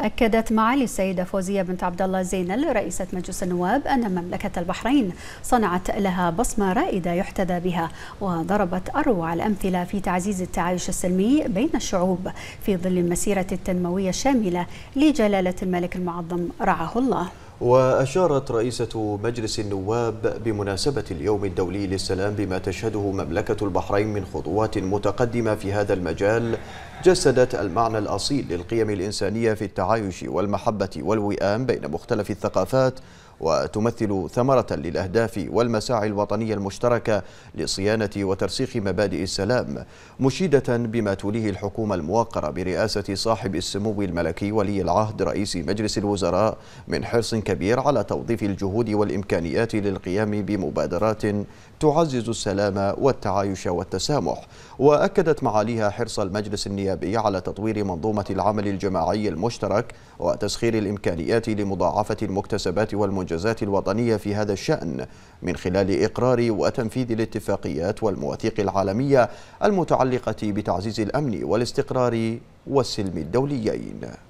أكدت معالي السيدة فوزية بنت عبد الله زينل رئيسة مجلس النواب أن مملكة البحرين صنعت لها بصمة رائدة يحتذى بها وضربت أروع الأمثلة في تعزيز التعايش السلمي بين الشعوب في ظل المسيرة التنموية الشاملة لجلالة الملك المعظم رعاه الله وأشارت رئيسة مجلس النواب بمناسبة اليوم الدولي للسلام بما تشهده مملكة البحرين من خطوات متقدمة في هذا المجال جسدت المعنى الأصيل للقيم الإنسانية في التعايش والمحبة والوئام بين مختلف الثقافات وتمثل ثمرة للأهداف والمساعي الوطنية المشتركة لصيانة وترسيخ مبادئ السلام مشيدة بما توليه الحكومة الموقرة برئاسة صاحب السمو الملكي ولي العهد رئيس مجلس الوزراء من حرص كبير على توظيف الجهود والإمكانيات للقيام بمبادرات تعزز السلام والتعايش والتسامح وأكدت معاليها حرص المجلس النيابي على تطوير منظومة العمل الجماعي المشترك وتسخير الإمكانيات لمضاعفة المكتسبات والمنجزات المنجزات الوطنية في هذا الشأن من خلال إقرار وتنفيذ الاتفاقيات والمواثيق العالمية المتعلقة بتعزيز الأمن والاستقرار والسلم الدوليين